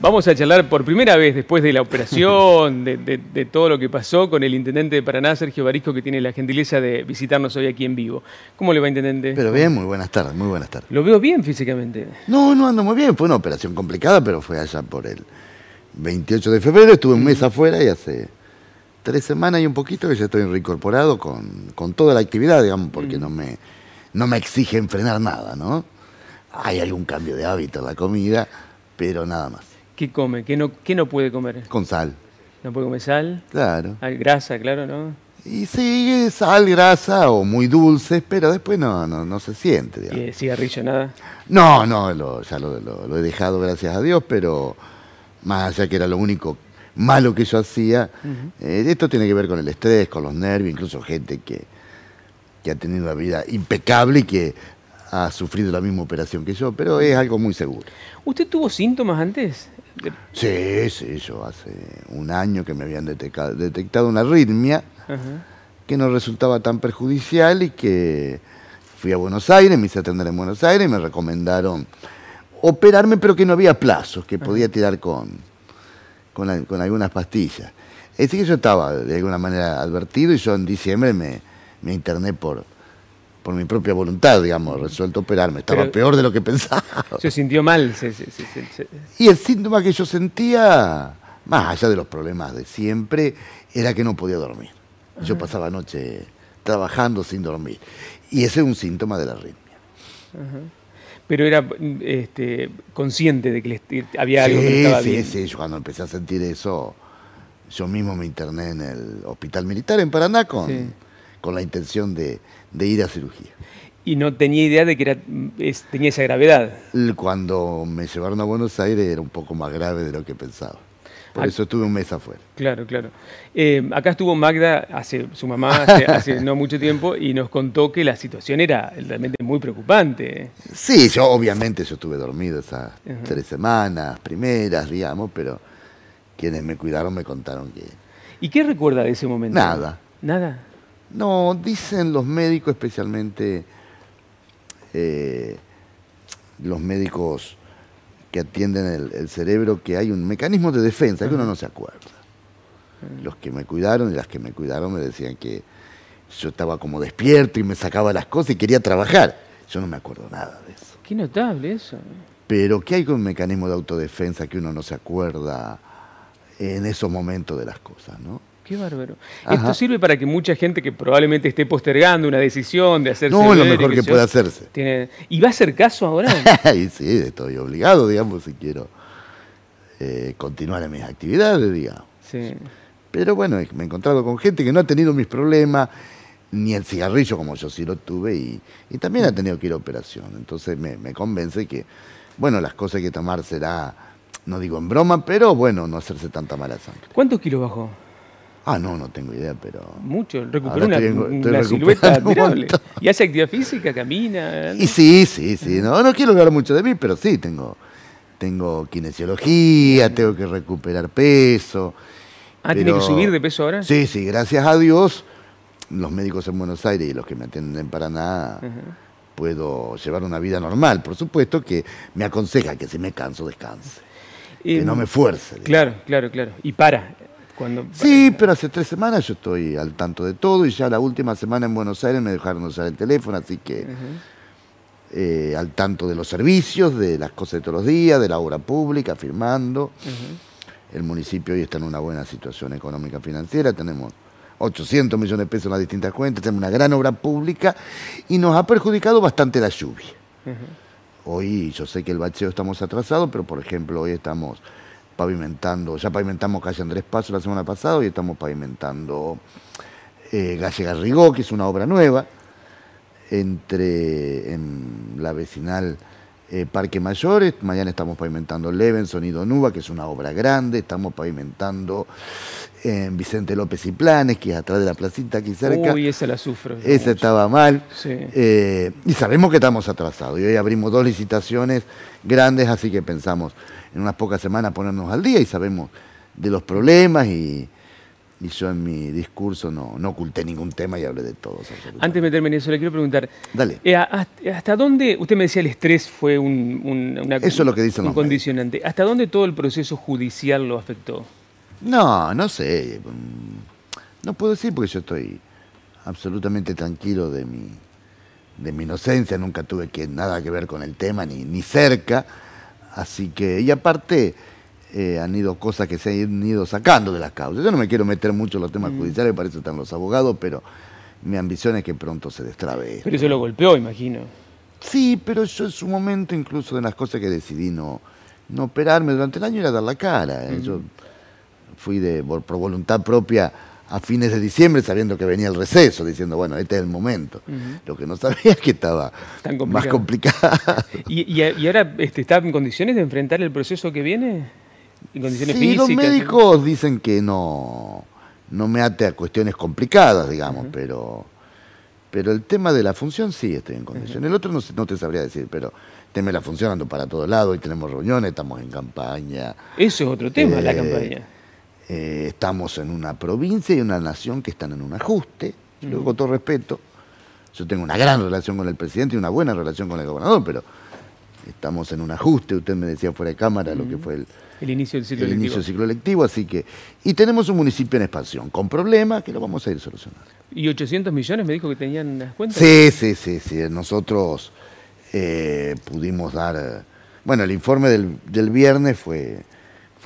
Vamos a charlar por primera vez después de la operación, de, todo lo que pasó con el intendente de Paraná, Sergio Barisco, que tiene la gentileza de visitarnos hoy aquí en vivo. ¿Cómo le va, intendente? Pero bien, muy buenas tardes, muy buenas tardes. ¿Lo veo bien físicamente? No, no ando muy bien. Fue una operación complicada, pero fue allá por el 28 de febrero. Estuve un mes afuera y hace tres semanas y un poquito que ya estoy reincorporado con, toda la actividad, digamos, porque mm. no, me, no me exigen frenar nada, ¿no? Hay algún cambio de hábito la comida, pero nada más. ¿Qué come? ¿Qué no, qué no puede comer? Con sal. ¿No puede comer sal? Claro. Ah, grasa, claro, ¿no? Y sí, sal, grasa o muy dulces, pero después no, no, no se siente. ¿Y cigarrillo nada? No, no, ya lo, he dejado, gracias a Dios, pero más allá que era lo único malo que yo hacía, eh, esto tiene que ver con el estrés, con los nervios, incluso gente que, que ha tenido una vida impecable y que ha sufrido la misma operación que yo, pero es algo muy seguro. ¿Usted tuvo síntomas antes? Sí, sí, yo hace un año que me habían detectado, una arritmia que no resultaba tan perjudicial y que fui a Buenos Aires, me hice atender en Buenos Aires y me recomendaron operarme, pero que no había plazos, que podía tirar con, con, algunas pastillas. Es que yo estaba de alguna manera advertido y yo en diciembre me, me interné por, por mi propia voluntad, digamos, resuelto operarme. Estaba peor de lo que pensaba. Se sintió mal. y el síntoma que yo sentía, más allá de los problemas de siempre, era que no podía dormir. Yo pasaba la noche trabajando sin dormir. Y ese es un síntoma de la arritmia. Pero era este, consciente de que había algo sí, que sí, Sí, sí, cuando empecé a sentir eso, yo mismo me interné en el hospital militar en Paraná con la intención de, de ir a cirugía. ¿Y no tenía idea de que era, tenía esa gravedad? Cuando me llevaron a Buenos Aires era un poco más grave de lo que pensaba. Por ah. eso estuve un mes afuera. Claro, claro. Eh, acá estuvo Magda, hace, su mamá, hace, no mucho tiempo, y nos contó que la situación era realmente muy preocupante. Sí, yo obviamente yo estuve dormido esas tres semanas, primeras, digamos, pero quienes me cuidaron me contaron que... ¿Y qué recuerda de ese momento? Nada. Nada. No, dicen los médicos, especialmente eh, los médicos que atienden el, cerebro, que hay un mecanismo de defensa que uno no se acuerda. Los que me cuidaron y las que me cuidaron me decían que yo estaba como despierto y me sacaba las cosas y quería trabajar. Yo no me acuerdo nada de eso. Qué notable eso. ¿eh? Pero que hay con un mecanismo de autodefensa que uno no se acuerda en esos momentos de las cosas, ¿no? Qué bárbaro. Esto sirve para que mucha gente que probablemente esté postergando una decisión de hacerse. No, lo mejor que, puede hacerse. Tiene... ¿Y va a hacer caso ahora? sí, estoy obligado, digamos, si quiero eh, continuar en mis actividades, digamos. Pero bueno, me he encontrado con gente que no ha tenido mis problemas, ni el cigarrillo como yo sí lo tuve, y, también ha tenido que ir a operación. Entonces me, me convence que, bueno, las cosas que tomar será, no digo en broma, pero bueno, no hacerse tanta mala sangre. ¿Cuántos kilos bajó? Ah, no, no tengo idea, pero. Mucho. Recuperó una, silueta admirable. ¿Y hace actividad física? ¿Camina? Y sí, sí, sí. No, no quiero hablar mucho de mí, pero sí, tengo, tengo kinesiología, tengo que recuperar peso. Ah, ¿tiene que subir de peso ahora? Sí, sí, gracias a Dios, los médicos en Buenos Aires y los que me atienden en Paraná. puedo llevar una vida normal. Por supuesto que me aconseja que si me canso, descanse. Eh, que no me fuerce. Claro, claro, claro. Y para. Sí, pero hace tres semanas yo estoy al tanto de todo y ya la última semana en Buenos Aires me dejaron usar el teléfono, así que eh, al tanto de los servicios, de las cosas de todos los días, de la obra pública, firmando. El municipio hoy está en una buena situación económica financiera, tenemos 800 millones de pesos en las distintas cuentas, tenemos una gran obra pública y nos ha perjudicado bastante la lluvia. Hoy yo sé que el bacheo estamos atrasados, pero por ejemplo hoy estamos pavimentando, ya pavimentamos calle Andrés Paso la semana pasada y estamos pavimentando eh, Garrigó, que es una obra nueva, entre en la vecinal eh, Parque Mayores, mañana estamos pavimentando Leven, Sonido Nuba, que es una obra grande, estamos pavimentando eh, Vicente López y Planes, que es atrás de la placita aquí cerca. Uy, esa la sufro. Esa estaba mal. Eh, y sabemos que estamos atrasados. Y hoy abrimos dos licitaciones grandes, así que pensamos, en unas pocas semanas ponernos al día y sabemos de los problemas y, yo en mi discurso no, no oculté ningún tema y hablé de todos. Antes de meterme en eso, le quiero preguntar. Dale. Eh, ¿Hasta dónde, usted me decía el estrés fue un, eso un condicionante, ¿hasta dónde todo el proceso judicial lo afectó? No, no sé. Mm, no puedo decir porque yo estoy absolutamente tranquilo de mi, de mi inocencia, nunca tuve nada que ver con el tema, ni, ni cerca. Así que, y aparte, eh, han ido cosas que se han ido sacando de las causas. Yo no me quiero meter mucho en los temas mm. judiciales, para eso están los abogados, pero mi ambición es que pronto se destrabe. Pero eso lo golpeó, imagino. Sí, pero yo en su momento, incluso de las cosas que decidí no, no operarme durante el año, era dar la cara. Mm. Yo fui de, por voluntad propia a fines de diciembre sabiendo que venía el receso, diciendo, bueno, este es el momento. Lo que no sabía es que estaba más complicada ¿Y, ahora este, está en condiciones de enfrentar el proceso que viene? ¿En condiciones sí, físicas? los médicos dicen que no, no me ate a cuestiones complicadas, digamos, pero, pero el tema de la función sí estoy en condiciones. El otro no, no te sabría decir, pero teme la función ando para todos lados, y tenemos reuniones, estamos en campaña. Eso es otro tema, la eh, campaña. Eh, estamos en una provincia y una nación que están en un ajuste. Yo, con todo respeto, yo tengo una gran relación con el presidente y una buena relación con el gobernador, pero estamos en un ajuste. Usted me decía fuera de cámara lo que fue el, inicio del ciclo electivo. así que. Y tenemos un municipio en expansión, con problemas que lo vamos a ir solucionando. ¿Y 800 millones me dijo que tenían las cuentas? Sí, sí, sí, sí. Nosotros eh, pudimos dar. Bueno, el informe del, del viernes fue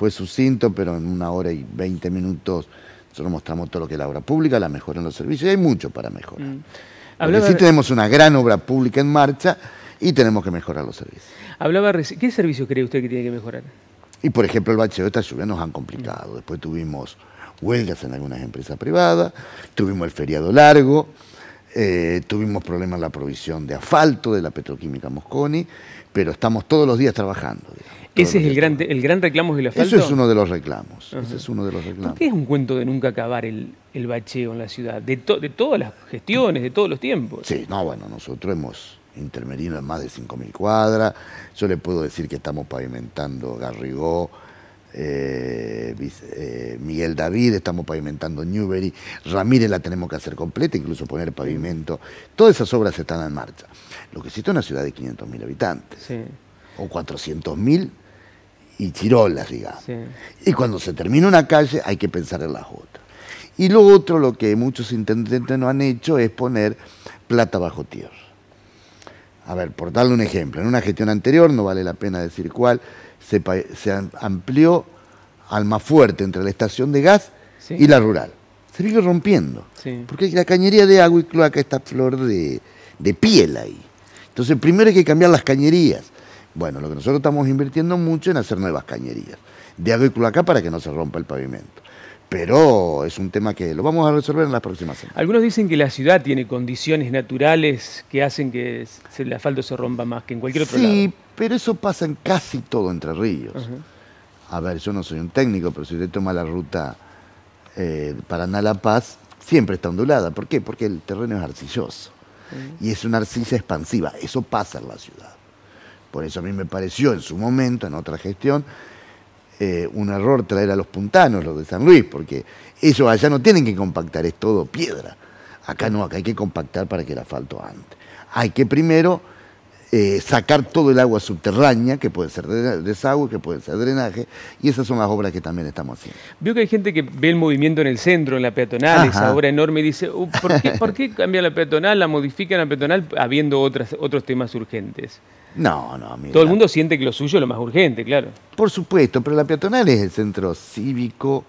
fue sucinto, pero en una hora y 20 minutos solo mostramos todo lo que es la obra pública, la mejora en los servicios, y hay mucho para mejorar. Mm. sí tenemos una gran obra pública en marcha y tenemos que mejorar los servicios. Hablaba, ¿qué servicios cree usted que tiene que mejorar? Y por ejemplo, el bacheo, esta lluvia nos han complicado. Mm. Después tuvimos huelgas en algunas empresas privadas, tuvimos el feriado largo, eh, tuvimos problemas en la provisión de asfalto de la petroquímica Mosconi, pero estamos todos los días trabajando. Ese es el gran, el gran reclamo del asfalto. es uno de los reclamos. Ese es uno de los reclamos. ¿Por qué es un cuento de nunca acabar el, bacheo en la ciudad? De, de todas las gestiones, de todos los tiempos. Sí, no, bueno, nosotros hemos intervenido en más de 5.000 cuadras. Yo le puedo decir que estamos pavimentando Garrigó, eh, eh, Miguel David, estamos pavimentando Newbery, Ramírez la tenemos que hacer completa, incluso poner pavimento. Todas esas obras están en marcha. Lo que existe es una ciudad de 500.000 habitantes. O 400.000 y chirolas, digamos. Sí. Y cuando se termina una calle hay que pensar en las otras. Y lo otro, lo que muchos intendentes no han hecho, es poner plata bajo tierra. A ver, por darle un ejemplo, en una gestión anterior, no vale la pena decir cuál, se, se amplió fuerte entre la estación de gas y la rural. Se sigue rompiendo, porque la cañería de agua y cloaca está flor de piel ahí. Entonces primero hay que cambiar las cañerías, bueno, lo que nosotros estamos invirtiendo mucho en hacer nuevas cañerías, de agrícola acá para que no se rompa el pavimento. Pero es un tema que lo vamos a resolver en las próximas semanas. Algunos dicen que la ciudad tiene condiciones naturales que hacen que el asfalto se rompa más que en cualquier otro Sí, pero eso pasa en casi todo Entre Ríos. A ver, yo no soy un técnico, pero si usted toma la ruta eh, Paraná-La Paz, siempre está ondulada. ¿Por qué? Porque el terreno es arcilloso. Y es una arcilla expansiva. Eso pasa en la ciudad. Por eso a mí me pareció en su momento, en otra gestión, eh, un error traer a los puntanos, los de San Luis, porque ellos allá no tienen que compactar, es todo piedra. Acá no, acá hay que compactar para que el asfalto ande. Hay que primero eh, sacar todo el agua subterránea, que puede ser desagüe, que puede ser drenaje, y esas son las obras que también estamos haciendo. Veo que hay gente que ve el movimiento en el centro, en la peatonal, esa obra enorme, y dice, uh, ¿por qué, cambia la peatonal, la modifican la peatonal, habiendo otras, otros temas urgentes? No, no, mira. Todo el mundo siente que lo suyo es lo más urgente, claro. Por supuesto, pero la peatonal es el centro cívico,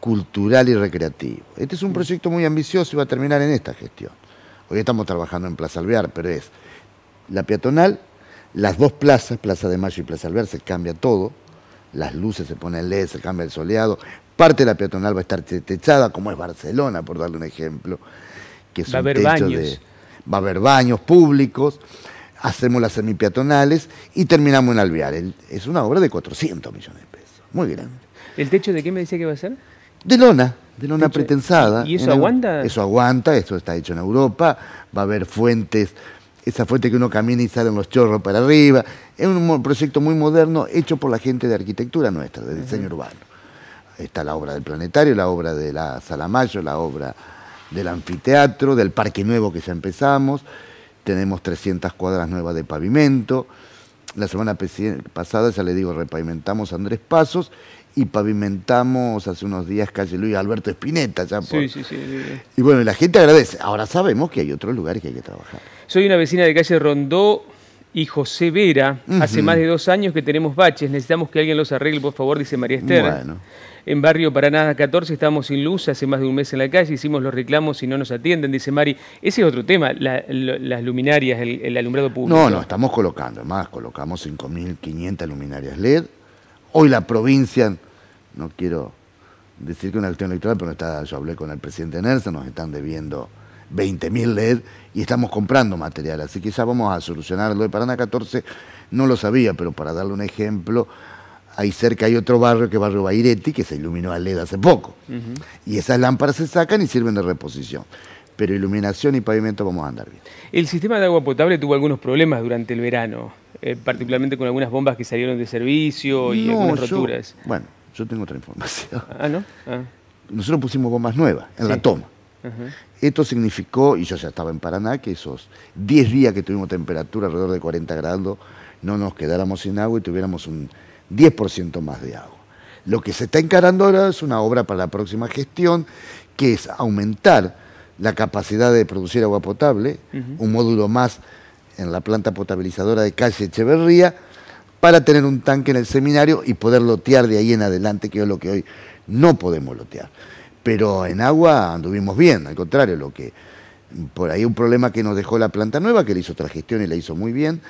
cultural y recreativo. Este es un mm. proyecto muy ambicioso y va a terminar en esta gestión. Hoy estamos trabajando en Plaza Alvear, pero es la peatonal, las dos plazas, Plaza de Mayo y Plaza Alvear, se cambia todo. Las luces se ponen LED, se cambia el soleado. Parte de la peatonal va a estar techada, como es Barcelona, por darle un ejemplo. Que es va a haber baños. De, va a haber baños públicos hacemos las semipeatonales y terminamos en Alvear. Es una obra de 400 millones de pesos, muy grande. ¿El techo de qué me decía que va a ser? De lona, de lona pretensada. ¿Y eso aguanta? Eso aguanta, eso está hecho en Europa, va a haber fuentes, esa fuente que uno camina y salen los chorros para arriba. Es un proyecto muy moderno hecho por la gente de arquitectura nuestra, de diseño urbano. Está la obra del planetario, la obra de la Salamayo, la obra del anfiteatro, del Parque Nuevo que ya empezamos tenemos 300 cuadras nuevas de pavimento. La semana pasada, ya le digo, repavimentamos Andrés Pasos y pavimentamos hace unos días calle Luis Alberto Espineta. sí, sí, sí, Y bueno, la gente agradece. Ahora sabemos que hay otros lugares que hay que trabajar. Soy una vecina de calle Rondó y José Vera. Hace más de dos años que tenemos baches. Necesitamos que alguien los arregle, por favor, dice María Esther. Bueno en Barrio Paraná 14 estamos sin luz hace más de un mes en la calle, hicimos los reclamos y no nos atienden, dice Mari. Ese es otro tema, las luminarias, el, alumbrado público. No, no, estamos colocando, más, colocamos 5.500 luminarias LED. Hoy la provincia, no quiero decir que una acción electoral, pero está, yo hablé con el presidente Nersa, nos están debiendo 20.000 LED y estamos comprando material, así que ya vamos a solucionarlo. Paraná 14 no lo sabía, pero para darle un ejemplo, Ahí cerca hay otro barrio, que es Barrio Bairetti, que se iluminó a LED hace poco. Y esas lámparas se sacan y sirven de reposición. Pero iluminación y pavimento vamos a andar bien. El sistema de agua potable tuvo algunos problemas durante el verano, eh, particularmente con algunas bombas que salieron de servicio y algunas roturas. Bueno, yo tengo otra información. Ah, ¿no? Ah. Nosotros pusimos bombas nuevas en la toma. Esto significó, y yo ya estaba en Paraná, que esos 10 días que tuvimos temperatura alrededor de 40 grados, no nos quedáramos sin agua y tuviéramos un 10% más de agua. Lo que se está encarando ahora es una obra para la próxima gestión, que es aumentar la capacidad de producir agua potable, un módulo más en la planta potabilizadora de calle Echeverría, para tener un tanque en el seminario y poder lotear de ahí en adelante, que es lo que hoy no podemos lotear. Pero en agua anduvimos bien, al contrario, lo que por ahí un problema que nos dejó la planta nueva, que le hizo otra gestión y la hizo muy bien,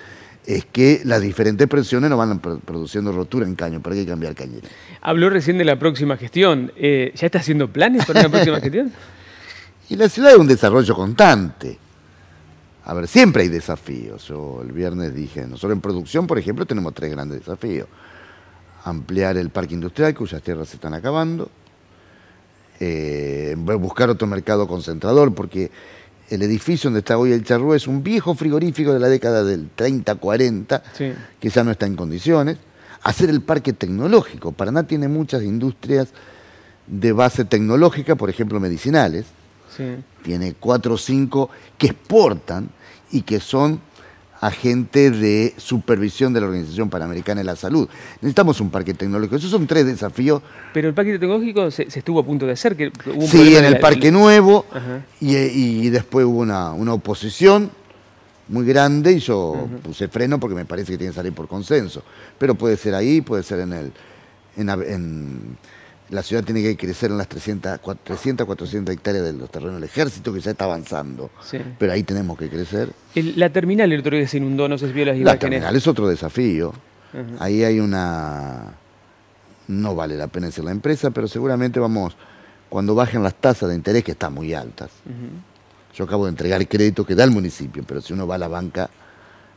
es que las diferentes presiones no van produciendo rotura en caño, pero hay que cambiar cañera. Habló recién de la próxima gestión. Eh, ¿Ya está haciendo planes para la próxima gestión? y la ciudad es un desarrollo constante. A ver, siempre hay desafíos. Yo el viernes dije, nosotros en producción, por ejemplo, tenemos tres grandes desafíos. Ampliar el parque industrial, cuyas tierras se están acabando. Eh, buscar otro mercado concentrador, porque el edificio donde está hoy el charrúa es un viejo frigorífico de la década del 30-40, que ya no está en condiciones. Hacer el parque tecnológico. Paraná tiene muchas industrias de base tecnológica, por ejemplo, medicinales. Tiene cuatro o cinco que exportan y que son agente de supervisión de la Organización Panamericana de la Salud. Necesitamos un parque tecnológico. Esos son tres desafíos. Pero el parque tecnológico se, estuvo a punto de hacer. sí, en el parque nuevo y, después hubo una, oposición muy grande y yo puse freno porque me parece que tiene que salir por consenso. Pero puede ser ahí, puede ser en el la ciudad tiene que crecer en las 300, 400, 400 hectáreas de los terrenos del ejército, que ya está avanzando. Pero ahí tenemos que crecer. la terminal el otro día se inundó, no se vio las imágenes. La terminal es otro desafío. Ahí hay una... No vale la pena decir la empresa, pero seguramente vamos, cuando bajen las tasas de interés, que están muy altas. Yo acabo de entregar crédito que da el municipio, pero si uno va a la banca,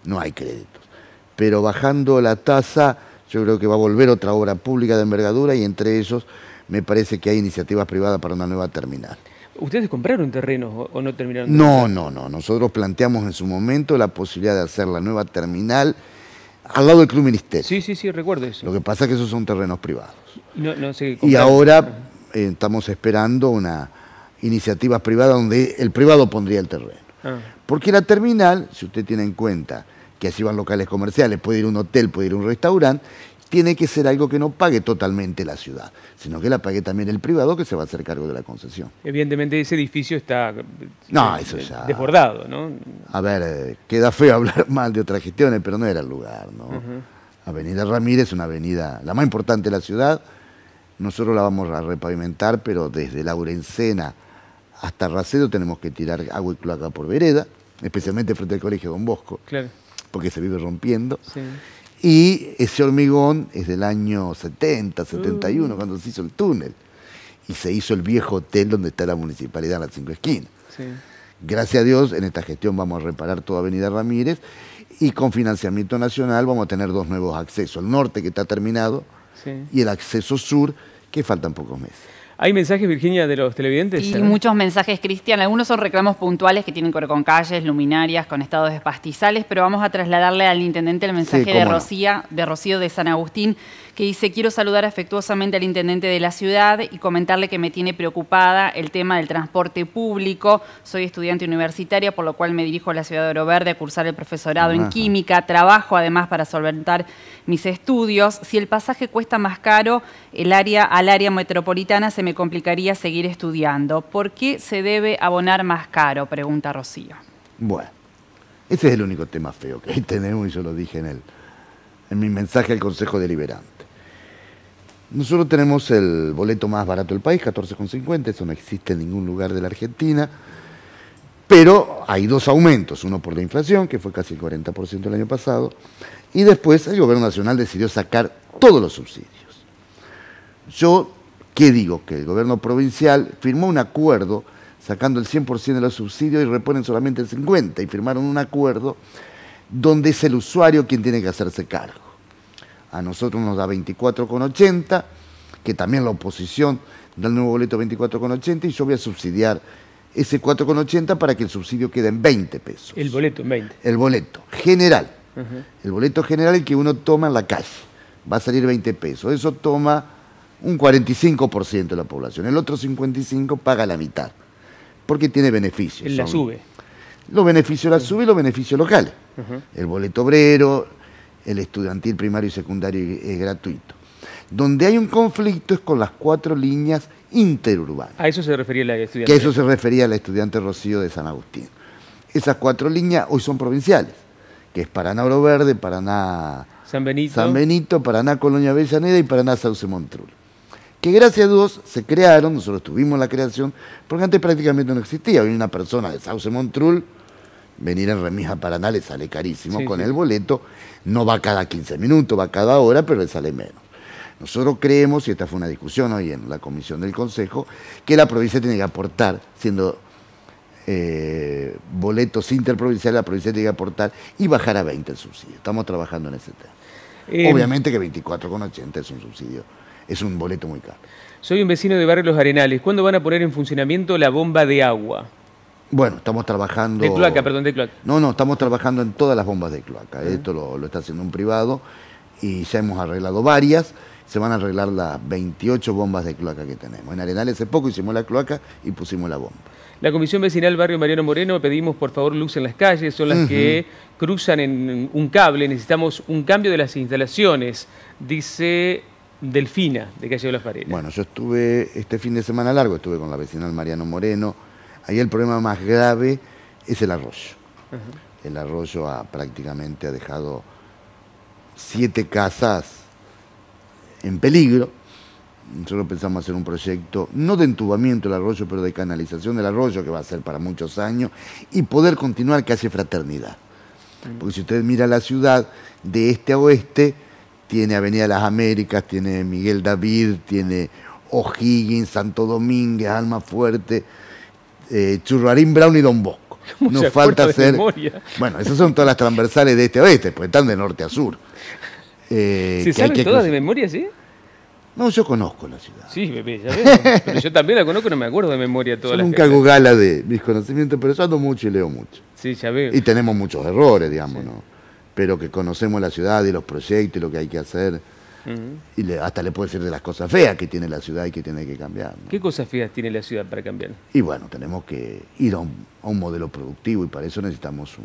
no hay créditos. Pero bajando la tasa yo creo que va a volver otra obra pública de envergadura y entre ellos me parece que hay iniciativas privadas para una nueva terminal. ¿Ustedes compraron terrenos o no terminaron? No, no, no. Nosotros planteamos en su momento la posibilidad de hacer la nueva terminal al lado del Club Ministerio. Sí, sí, sí, recuerdo eso. Lo que pasa es que esos son terrenos privados. y ahora eh, estamos esperando una iniciativa privada donde el privado pondría el terreno. Ah. Porque la terminal, si usted tiene en cuenta que así van locales comerciales, puede ir un hotel, puede ir un restaurante, tiene que ser algo que no pague totalmente la ciudad, sino que la pague también el privado que se va a hacer cargo de la concesión. Evidentemente ese edificio está eh, desbordado, ¿no? A ver, queda feo hablar mal de otras gestiones, pero no era el lugar, ¿no? Avenida Ramírez, una avenida la más importante de la ciudad, nosotros la vamos a repavimentar, pero desde Laurencena hasta Racedo tenemos que tirar agua y cloaca por vereda, especialmente frente al colegio Don Bosco. Claro porque se vive rompiendo. Y ese hormigón es del año 70, 71, mm. cuando se hizo el túnel. Y se hizo el viejo hotel donde está la municipalidad, las cinco esquinas. Gracias a Dios, en esta gestión vamos a reparar toda Avenida Ramírez y con financiamiento nacional vamos a tener dos nuevos accesos, el norte que está terminado y el acceso sur que faltan pocos meses. ¿Hay mensajes, Virginia, de los televidentes? Sí, muchos mensajes, Cristian. Algunos son reclamos puntuales que tienen que ver con calles, luminarias, con estados de pastizales, pero vamos a trasladarle al intendente el mensaje de, Rocía, de Rocío de San Agustín, que dice, quiero saludar afectuosamente al intendente de la ciudad y comentarle que me tiene preocupada el tema del transporte público. Soy estudiante universitaria, por lo cual me dirijo a la ciudad de Oro Verde a cursar el profesorado en química. Trabajo además para solventar mis estudios. Si el pasaje cuesta más caro el área, al área metropolitana, se me me complicaría seguir estudiando. ¿Por qué se debe abonar más caro? Pregunta Rocío. Bueno, ese es el único tema feo que tenemos y yo lo dije en, el, en mi mensaje al Consejo Deliberante. Nosotros tenemos el boleto más barato del país, 14,50, eso no existe en ningún lugar de la Argentina, pero hay dos aumentos, uno por la inflación, que fue casi el 40% el año pasado, y después el gobierno nacional decidió sacar todos los subsidios. Yo ¿Qué digo? Que el gobierno provincial firmó un acuerdo sacando el 100% de los subsidios y reponen solamente el 50%, y firmaron un acuerdo donde es el usuario quien tiene que hacerse cargo. A nosotros nos da 24,80, que también la oposición da el nuevo boleto 24,80, y yo voy a subsidiar ese 4,80 para que el subsidio quede en 20 pesos. El boleto en 20. El boleto general. El boleto general el que uno toma en la calle. Va a salir 20 pesos. Eso toma un 45% de la población. El otro 55% paga la mitad, porque tiene beneficios. La sube. Los beneficios la sube y los beneficios locales. El boleto obrero, el estudiantil primario y secundario es gratuito. Donde hay un conflicto es con las cuatro líneas interurbanas. A eso se refería la estudiante. Que eso se refería la estudiante Rocío de San Agustín. Esas cuatro líneas hoy son provinciales, que es Paraná Oro Verde, Paraná San Benito, San Benito Paraná Colonia Avellaneda y Paraná Sauce Montrul que gracias a Dios se crearon, nosotros tuvimos la creación, porque antes prácticamente no existía. Hoy una persona de Sauce Montrul, venir en Remija Paraná le sale carísimo con el boleto, no va cada 15 minutos, va cada hora, pero le sale menos. Nosotros creemos, y esta fue una discusión hoy en la comisión del Consejo, que la provincia tiene que aportar, siendo eh, boletos interprovinciales, la provincia tiene que aportar y bajar a 20 el subsidio. Estamos trabajando en ese tema. Em. Obviamente que 24,80 es un subsidio es un boleto muy caro. Soy un vecino de Barrio Los Arenales. ¿Cuándo van a poner en funcionamiento la bomba de agua? Bueno, estamos trabajando... De cloaca, perdón, de cloaca. No, no, estamos trabajando en todas las bombas de cloaca. Esto lo, está haciendo un privado y ya hemos arreglado varias se van a arreglar las 28 bombas de cloaca que tenemos. En Arenales hace poco hicimos la cloaca y pusimos la bomba. La Comisión Vecinal Barrio Mariano Moreno, pedimos por favor luz en las calles, son las que cruzan en un cable, necesitamos un cambio de las instalaciones, dice Delfina, de Calle de las Paredes. Bueno, yo estuve este fin de semana largo, estuve con la vecinal Mariano Moreno. Ahí el problema más grave es el arroyo. El arroyo ha, prácticamente ha dejado siete casas en peligro. Nosotros pensamos hacer un proyecto, no de entubamiento del arroyo, pero de canalización del arroyo, que va a ser para muchos años, y poder continuar casi fraternidad. Porque si usted mira la ciudad de este a oeste, tiene Avenida Las Américas, tiene Miguel David, tiene O'Higgins, Santo Domínguez, Alma Fuerte, eh, Churrarín Brown y Don Bosco. Mucha falta hacer. Bueno, esas son todas las transversales de este a oeste, pues están de norte a sur. Eh, ¿Se saben todas de memoria, sí? No, yo conozco la ciudad. Sí, bebé, ya veo. pero yo también la conozco, no me acuerdo de memoria todas Nunca hago gala de mis conocimientos, pero yo ando mucho y leo mucho. Sí, ya veo. Y tenemos muchos errores, digamos, ¿no? pero que conocemos la ciudad y los proyectos y lo que hay que hacer. Y hasta le puede decir de las cosas feas que tiene la ciudad y que tiene que cambiar. ¿Qué cosas feas tiene la ciudad para cambiar? Y bueno, tenemos que ir a un, modelo productivo y para eso necesitamos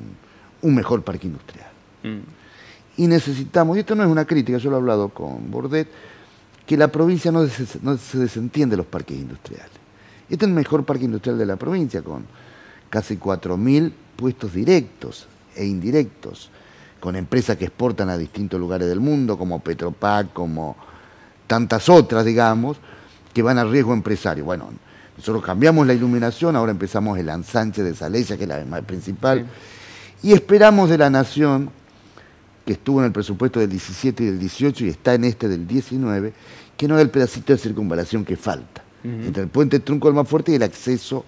un, mejor parque industrial. Mm. Y necesitamos, y esto no es una crítica, yo lo he hablado con Bordet, que la provincia no, no se desentiende de los parques industriales. Este es el mejor parque industrial de la provincia, con casi 4.000 puestos directos e indirectos con empresas que exportan a distintos lugares del mundo, como Petropac, como tantas otras, digamos, que van a riesgo empresario. Bueno, nosotros cambiamos la iluminación, ahora empezamos el ensanche de Salesia, que es la principal, y esperamos de la Nación, que estuvo en el presupuesto del 17 y del 18 y está en este del 19, que no haga el pedacito de circunvalación que falta, entre el puente Trunco del Más Fuerte y el acceso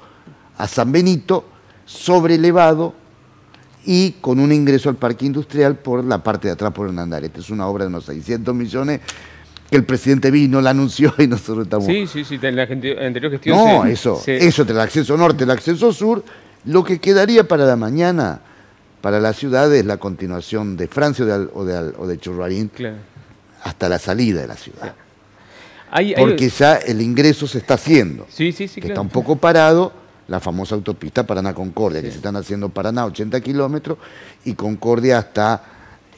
a San Benito, sobrelevado y con un ingreso al parque industrial por la parte de atrás por esta Es una obra de unos 600 millones que el presidente vino, la anunció y nosotros estamos... Sí, sí, sí, en la anterior gestión... No, eso, eso, el acceso norte, el acceso sur, lo que quedaría para la mañana, para la ciudad, es la continuación de Francia o de, o hasta la salida de la ciudad. Porque ya el ingreso se está haciendo, sí, sí, sí, está un poco parado la famosa autopista Paraná-Concordia, que se están haciendo Paraná 80 kilómetros y Concordia hasta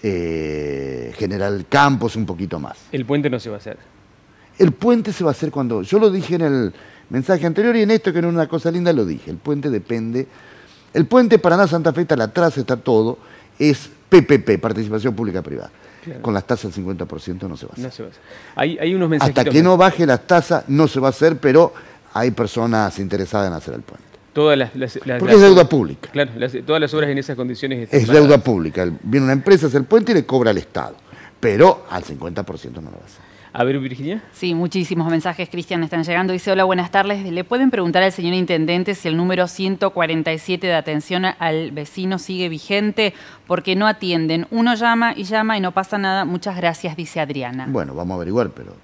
eh, General Campos un poquito más. El puente no se va a hacer. El puente se va a hacer cuando... Yo lo dije en el mensaje anterior y en esto, que era una cosa linda, lo dije. El puente depende... El puente Paraná-Santa Fe está la traza, está todo. Es PPP, participación pública-privada. Con las tasas del 50% no se va a hacer. No se va a hacer. Hay, unos Hasta que no baje las tasas no se va a hacer, pero hay personas interesadas en hacer el puente. Todas las, es deuda pública. Claro, todas las obras en esas condiciones están Es deuda pública. Viene una empresa, hace el puente y le cobra al Estado. Pero al 50% no lo hace. A ver, Virginia. Sí, muchísimos mensajes, Cristian, están llegando. Dice, hola, buenas tardes. ¿Le pueden preguntar al señor Intendente si el número 147 de atención al vecino sigue vigente? Porque no atienden. Uno llama y llama y no pasa nada. Muchas gracias, dice Adriana. Bueno, vamos a averiguar, pero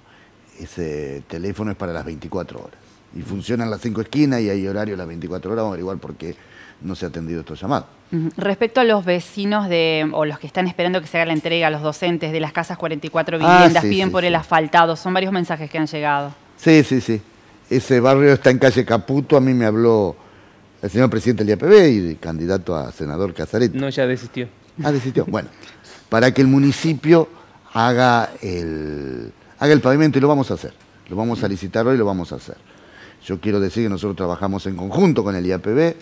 ese teléfono es para las 24 horas y funcionan las cinco esquinas y hay horario las 24 horas, vamos a averiguar no se ha atendido estos llamados. Respecto a los vecinos de, o los que están esperando que se haga la entrega a los docentes de las casas 44 ah, viviendas, piden por el asfaltado, son varios mensajes que han llegado. Sí, sí, sí. Ese barrio está en calle Caputo, a mí me habló el señor presidente del IAPB y candidato a senador Casareto. No, ya desistió. Ah, desistió. bueno, para que el municipio haga el, haga el pavimento y lo vamos a hacer. Lo vamos a licitar hoy y lo vamos a hacer. Yo quiero decir que nosotros trabajamos en conjunto con el IAPB.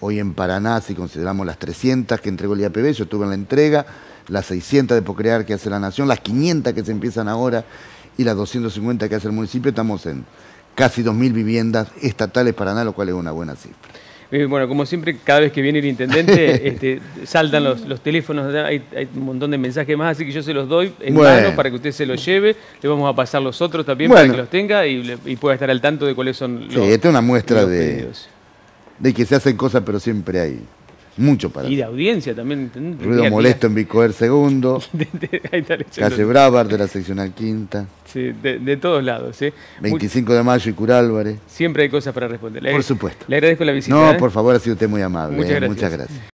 Hoy en Paraná, si consideramos las 300 que entregó el IAPB, yo estuve en la entrega, las 600 de Pocrear que hace la Nación, las 500 que se empiezan ahora y las 250 que hace el municipio, estamos en casi 2.000 viviendas estatales Paraná, lo cual es una buena cifra bueno, como siempre, cada vez que viene el intendente, este, saltan los, teléfonos, hay, un montón de mensajes más, así que yo se los doy en mano para que usted se los lleve. Le vamos a pasar los otros también para que los tenga y, pueda estar al tanto de cuáles son los. Sí, esta es una muestra de, de que se hacen cosas, pero siempre hay mucho para. Y de audiencia también. Ruido molesto en Bicoer segundo. Calle Brava de la seccional quinta de, todos lados. 25 ¿eh? de mayo y Cura Álvarez. Siempre hay cosas para responder. por supuesto. Le agradezco la visita. No, ¿eh? por favor, ha sido usted muy amable. Muchas ¿eh? gracias.